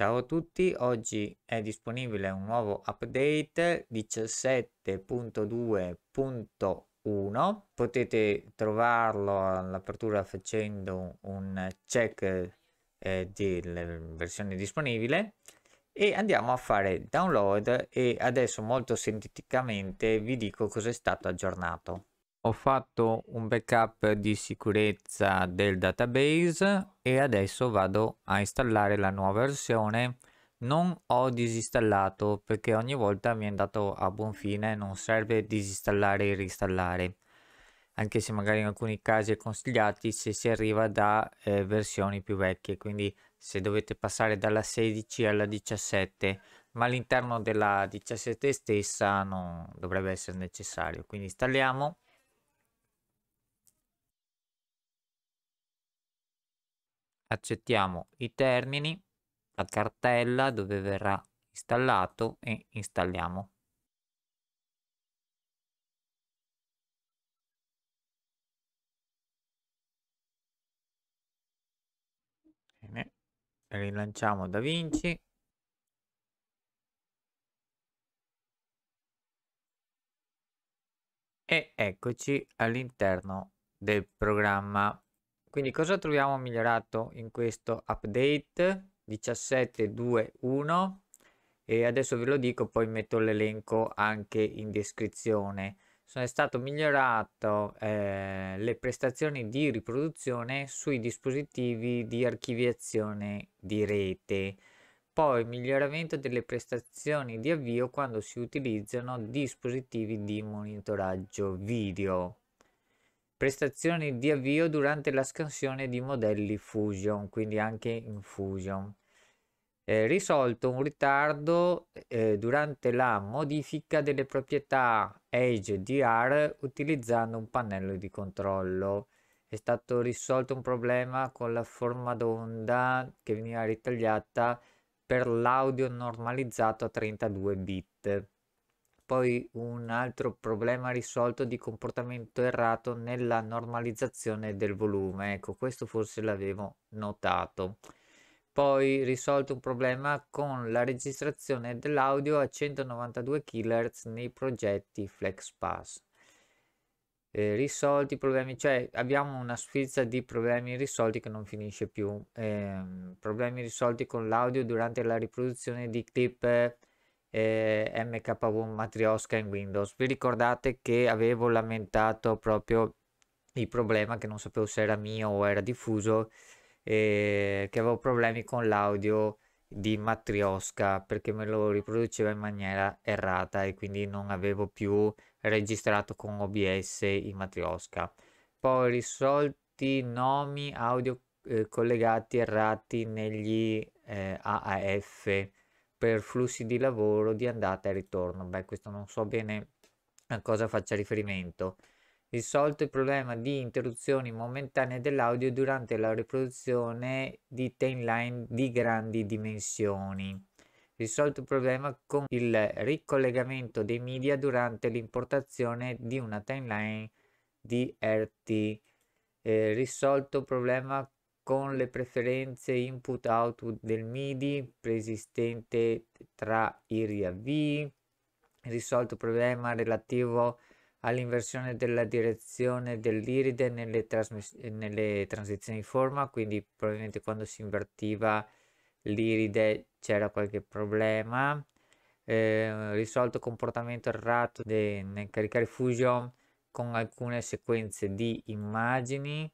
Ciao a tutti, oggi è disponibile un nuovo update 17.2.1 potete trovarlo all'apertura facendo un check eh, della versione disponibile e andiamo a fare download e adesso molto sinteticamente vi dico cosa è stato aggiornato ho fatto un backup di sicurezza del database e adesso vado a installare la nuova versione non ho disinstallato perché ogni volta mi è andato a buon fine non serve disinstallare e reinstallare anche se magari in alcuni casi è consigliato se si arriva da eh, versioni più vecchie quindi se dovete passare dalla 16 alla 17 ma all'interno della 17 stessa non dovrebbe essere necessario quindi installiamo accettiamo i termini, la cartella dove verrà installato e installiamo. Bene. Rilanciamo Da Vinci. E eccoci all'interno del programma quindi cosa troviamo migliorato in questo update 17.2.1? E adesso ve lo dico, poi metto l'elenco anche in descrizione. Sono stato migliorato eh, le prestazioni di riproduzione sui dispositivi di archiviazione di rete poi miglioramento delle prestazioni di avvio quando si utilizzano dispositivi di monitoraggio video prestazioni di avvio durante la scansione di modelli Fusion, quindi anche in Fusion. Eh, risolto un ritardo eh, durante la modifica delle proprietà DR utilizzando un pannello di controllo. È stato risolto un problema con la forma d'onda che veniva ritagliata per l'audio normalizzato a 32 bit. Poi un altro problema risolto di comportamento errato nella normalizzazione del volume, ecco questo forse l'avevo notato. Poi risolto un problema con la registrazione dell'audio a 192 kHz nei progetti FlexPass. Eh, risolti i problemi, cioè abbiamo una sfilza di problemi risolti che non finisce più. Eh, problemi risolti con l'audio durante la riproduzione di clip eh, MKV Matrioska in Windows. Vi ricordate che avevo lamentato proprio il problema che non sapevo se era mio o era diffuso, eh, che avevo problemi con l'audio di Matrioska perché me lo riproduceva in maniera errata e quindi non avevo più registrato con OBS in Matrioska. Poi risolti nomi audio eh, collegati errati negli eh, AAF per flussi di lavoro di andata e ritorno. Beh, questo non so bene a cosa faccia riferimento. Risolto il problema di interruzioni momentanee dell'audio durante la riproduzione di timeline di grandi dimensioni. Risolto il problema con il ricollegamento dei media durante l'importazione di una timeline di RT. Eh, risolto il problema con le preferenze input-output del MIDI preesistente tra i riavvii, risolto il problema relativo all'inversione della direzione dell'iride nelle, nelle transizioni di forma, quindi probabilmente quando si invertiva l'iride c'era qualche problema. Eh, risolto il comportamento errato nel caricare Fusion con alcune sequenze di immagini,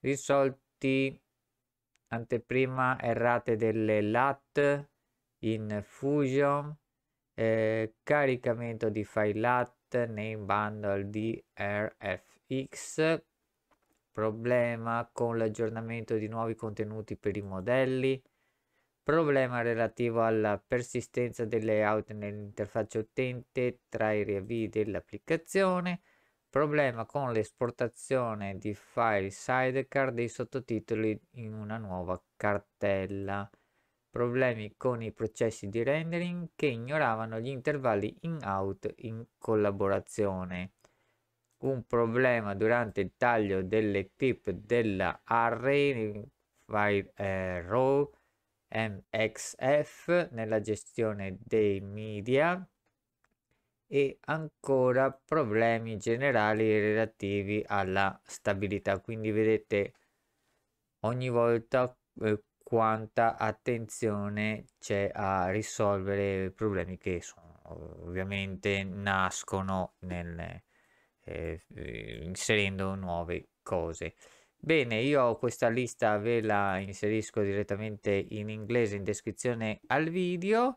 risolti anteprima errate delle LAT in Fusion, eh, caricamento di file LAT nei bundle di RFX, problema con l'aggiornamento di nuovi contenuti per i modelli, problema relativo alla persistenza del layout nell'interfaccia utente tra i riavvii dell'applicazione, problema con l'esportazione di file sidecar dei sottotitoli in una nuova cartella, problemi con i processi di rendering che ignoravano gli intervalli in-out in collaborazione, un problema durante il taglio delle pip della array file eh, raw mxf nella gestione dei media e ancora problemi generali relativi alla stabilità quindi vedete ogni volta eh, quanta attenzione c'è a risolvere problemi che sono, ovviamente nascono nel, eh, eh inserendo nuove cose. Bene, io questa lista ve la inserisco direttamente in inglese in descrizione al video